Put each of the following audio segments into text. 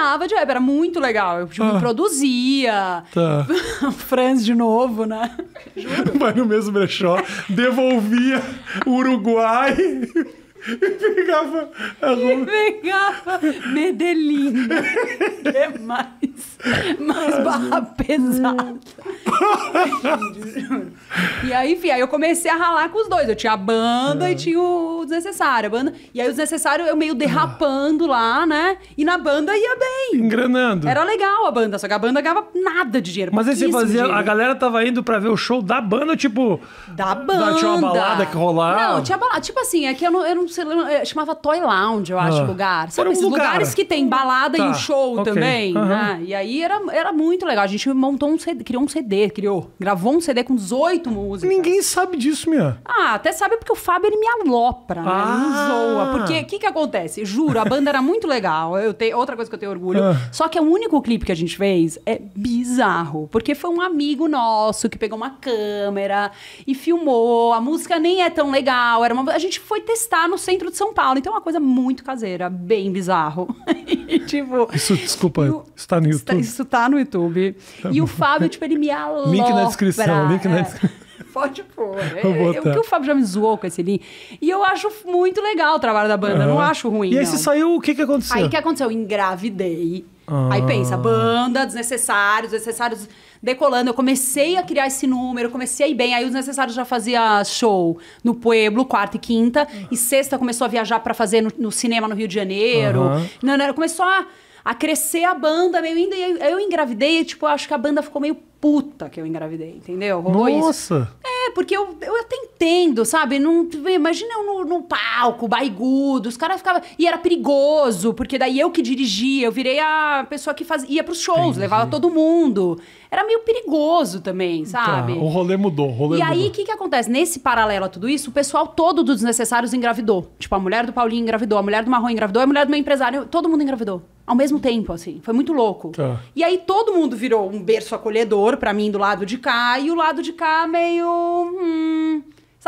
dominava de web, era muito legal. Eu tipo, ah. produzia. Tá. de novo, né? Vai Mas no mesmo brechó, devolvia o Uruguai. E pegava a E pegava Medellín. que mais? Mais barra pesada. e aí, enfim, aí eu comecei a ralar com os dois. Eu tinha a banda é. e tinha o desnecessário. banda... E aí o desnecessário eu meio derrapando lá, né? E na banda ia bem. Engranando. Era legal a banda, só que a banda ganhava nada de dinheiro. Mas aí você fazia. A galera tava indo pra ver o show da banda, tipo. Da banda. Ah, tinha uma balada que rolava. Não, tinha balada. Tipo assim, é que eu não, eu não sei. Eu chamava Toy Lounge, eu ah. acho, ah. lugar. Sabe um esses lugar. lugares que tem balada tá. e um tá, show okay. também? Uhum. Né? E aí era, era muito legal. A gente montou um CD, criou um CD, criou. Gravou um CD com 18 músicas. Ninguém sabe disso, minha. Ah, até sabe porque o Fábio ele me alopra cara, né? Ah. Não zoa. Porque o que, que acontece? Juro, a banda era muito legal. Eu tenho, outra coisa que eu tenho orgulho. Ah. Só que o único clipe que a gente fez é bizarro. Porque foi um amigo nosso que pegou uma câmera e filmou. A música nem é tão legal. Era uma... A gente foi testar no centro de São Paulo. Então é uma coisa muito caseira, bem bizarro. e, tipo, isso, desculpa, isso está no YouTube. Está, isso tá no YouTube. Tá e bom. o Fábio, tipo, ele me alopra. Link na descrição, link na descrição. É. Pode pôr. Eu, é, o que o Fábio já me zoou com esse link. E eu acho muito legal o trabalho da banda, uhum. não acho ruim. E aí não. você saiu, o que, que aconteceu? Aí o que aconteceu? Engravidei. Ah. Aí pensa, ah. banda, desnecessários, desnecessários decolando. Eu comecei a criar esse número, comecei a ir bem. Aí os necessários já fazia show no Pueblo, quarta e quinta. E sexta começou a viajar para fazer no, no, cinema no Rio de Janeiro. Uhum. Não, não, começou a, a crescer a banda meio ainda. eu, eu engravidei, tipo, acho que a banda ficou meio puta que eu engravidei, entendeu? Rolou Nossa! Isso porque eu, eu até entendo, sabe? Não, imagina eu no, no palco, barrigudo, os caras ficavam. E era perigoso, porque daí eu que dirigia, eu virei a pessoa que fazia, ia pros shows, Entendi. levava todo mundo. Era meio perigoso também, tá, sabe? Tá, o rolê mudou, o rolê E mudou. aí, o que, que acontece? Nesse paralelo a tudo isso, o pessoal todo dos necessários engravidou. Tipo, a mulher do Paulinho engravidou, a mulher do Marrom engravidou, a mulher do meu empresário, todo mundo engravidou ao mesmo tempo, assim. Foi muito louco. Tá. E aí todo mundo virou um berço acolhedor para mim do lado de cá e o lado de cá meio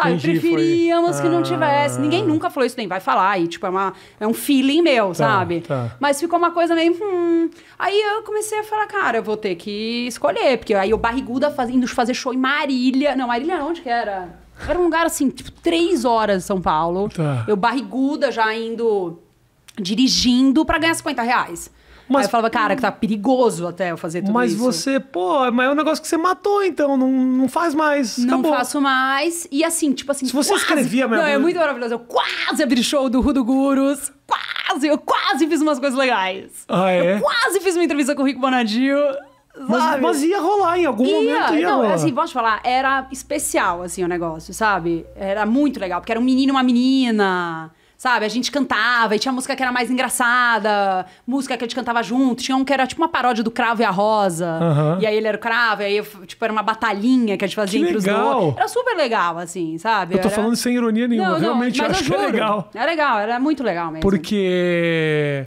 sabe? Entendi, Preferíamos foi... que não ah. tivesse. Ninguém nunca falou isso, nem vai falar. E, tipo, é, uma, é um feeling meu, tá, sabe? Tá. Mas ficou uma coisa meio. Hum. Aí eu comecei a falar, cara, eu vou ter que escolher. Porque aí o Barriguda indo fazer show em Marília. Não, Marília onde que era? Era um lugar assim, tipo, três horas em São Paulo. Tá. Eu barriguda já indo dirigindo para ganhar 50 reais. Mas, Aí eu falava, cara, que tá perigoso até eu fazer tudo mas isso. Mas você, pô, mas é um negócio que você matou, então, não, não faz mais. Não acabou. faço mais. E assim, tipo assim. Se você quase, escrevia mesmo. Não, é muito maravilhoso. Eu quase abri show do Rudo Gurus. Quase, eu quase fiz umas coisas legais. Ah, é? Eu quase fiz uma entrevista com o Rico Bonadio. Mas, mas, ia rolar em algum ia, momento. Ia não, rolar. assim, posso falar, era especial assim o negócio, sabe? Era muito legal, porque era um menino e uma menina. Sabe? A gente cantava e tinha música que era mais engraçada, música que a gente cantava junto. Tinha um que era tipo uma paródia do Cravo e a Rosa. Uhum. E aí ele era o Cravo, e aí tipo, era uma batalhinha que a gente fazia que entre legal. os dois. Era super legal, assim, sabe? Eu tô era... falando sem ironia nenhuma, não, não, realmente eu acho eu que é legal. É legal, era muito legal mesmo. Porque.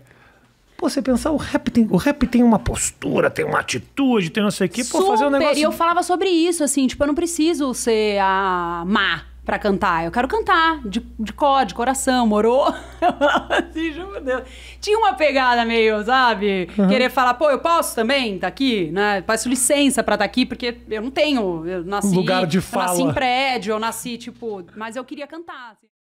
Pô, você pensar, o rap, tem, o rap tem uma postura, tem uma atitude, tem não sei o quê, pô, fazer um negócio. E eu falava sobre isso, assim, tipo, eu não preciso ser a má para cantar. Eu quero cantar de, de cor, de coração, morou? assim, meu Deus. Tinha uma pegada meio, sabe? Uhum. Querer falar, pô, eu posso também estar tá aqui, né? Peço licença para estar tá aqui, porque eu não tenho. Eu nasci. Lugar de fala. Eu nasci em prédio, eu nasci, tipo. Mas eu queria cantar. Assim.